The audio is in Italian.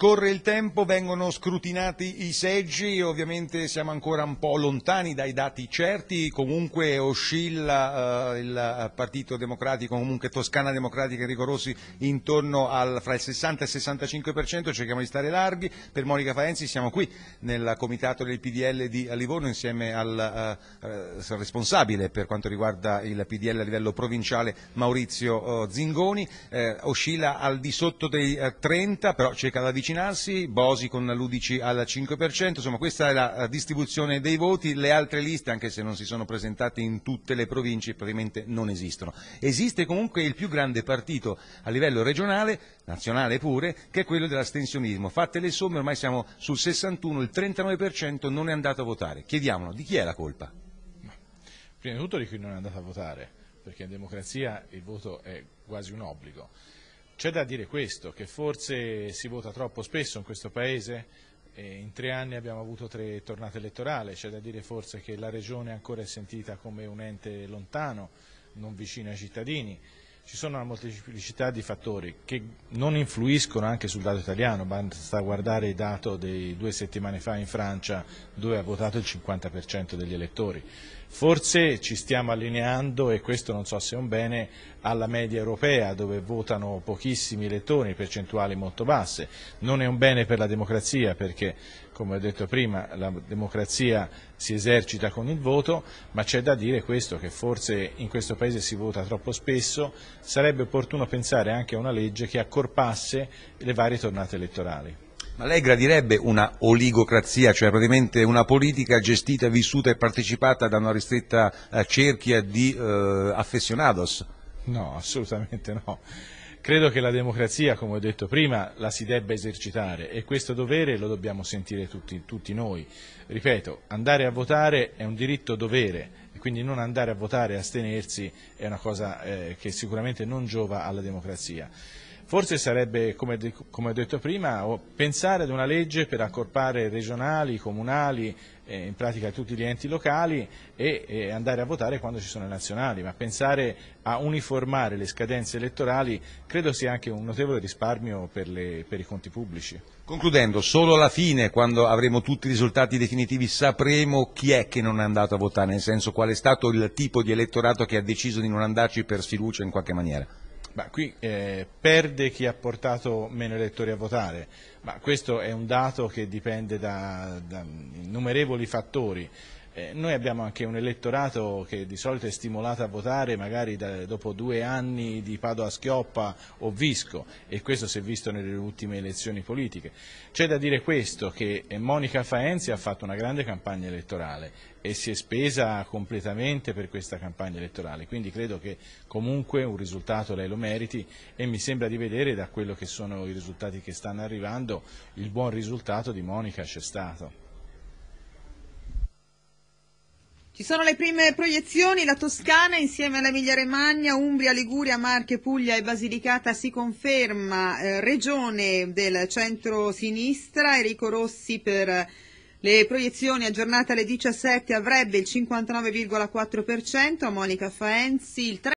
Scorre il tempo, vengono scrutinati i seggi, ovviamente siamo ancora un po' lontani dai dati certi, comunque oscilla eh, il Partito Democratico, comunque Toscana Democratica e Rigorosi intorno al fra il 60 e il 65%, cerchiamo di stare larghi, per Monica Faenzi siamo qui nel comitato del PDL di Livorno insieme al eh, responsabile per quanto riguarda il PDL a livello provinciale Maurizio eh, Zingoni, eh, oscilla al di sotto dei 30, eh, però cerca la vicinanza avvicinarsi, Bosi con Ludici al 5%, insomma questa è la eh, distribuzione dei voti, le altre liste anche se non si sono presentate in tutte le province probabilmente non esistono. Esiste comunque il più grande partito a livello regionale, nazionale pure, che è quello dell'astensionismo. Fatte le somme ormai siamo sul 61, il 39% non è andato a votare. Chiediamolo, di chi è la colpa? Prima di tutto di chi non è andato a votare, perché in democrazia il voto è quasi un obbligo. C'è da dire questo, che forse si vota troppo spesso in questo Paese, in tre anni abbiamo avuto tre tornate elettorali, c'è da dire forse che la Regione ancora è sentita come un ente lontano, non vicino ai cittadini. Ci sono una molteplicità di fattori che non influiscono anche sul dato italiano, basta guardare il dato di due settimane fa in Francia dove ha votato il 50% degli elettori. Forse ci stiamo allineando, e questo non so se è un bene, alla media europea dove votano pochissimi elettori, percentuali molto basse. Non è un bene per la democrazia perché, come ho detto prima, la democrazia si esercita con il voto, ma c'è da dire questo, che forse in questo Paese si vota troppo spesso, sarebbe opportuno pensare anche a una legge che accorpasse le varie tornate elettorali. Ma lei gradirebbe una oligocrazia, cioè praticamente una politica gestita, vissuta e partecipata da una ristretta eh, cerchia di eh, affessionados? No, assolutamente no. Credo che la democrazia, come ho detto prima, la si debba esercitare e questo dovere lo dobbiamo sentire tutti, tutti noi. Ripeto, andare a votare è un diritto dovere e quindi non andare a votare e astenersi è una cosa eh, che sicuramente non giova alla democrazia. Forse sarebbe, come, de, come, ho detto prima, pensare ad una legge per accorpare regionali, comunali, eh, in pratica tutti gli enti locali e, e andare a votare quando ci sono le nazionali, ma pensare a uniformare le scadenze elettorali credo sia anche un notevole risparmio per, le, per i conti pubblici. Concludendo, solo alla fine, quando avremo tutti i risultati definitivi, sapremo chi è che non è andato a votare, nel senso qual è stato il tipo di elettorato che ha deciso di non andarci per sfiducia in qualche maniera. Ma qui eh, perde chi ha portato meno elettori a votare, ma questo è un dato che dipende da, da innumerevoli fattori. Eh, noi abbiamo anche un elettorato che di solito è stimolato a votare magari da, dopo due anni di Padova Schioppa o Visco e questo si è visto nelle ultime elezioni politiche. C'è da dire questo che eh, Monica Faenzi ha fatto una grande campagna elettorale e si è spesa completamente per questa campagna elettorale, quindi credo che comunque un risultato lei lo meriti e mi sembra di vedere da quello che sono i risultati che stanno arrivando il buon risultato di Monica c'è stato. Ci sono le prime proiezioni, la Toscana insieme all'Emilia Remagna, Umbria, Liguria, Marche, Puglia e Basilicata si conferma eh, regione del centro-sinistra, Enrico Rossi per le proiezioni aggiornate alle 17 avrebbe il 59,4%, Monica Faenzi il 3%.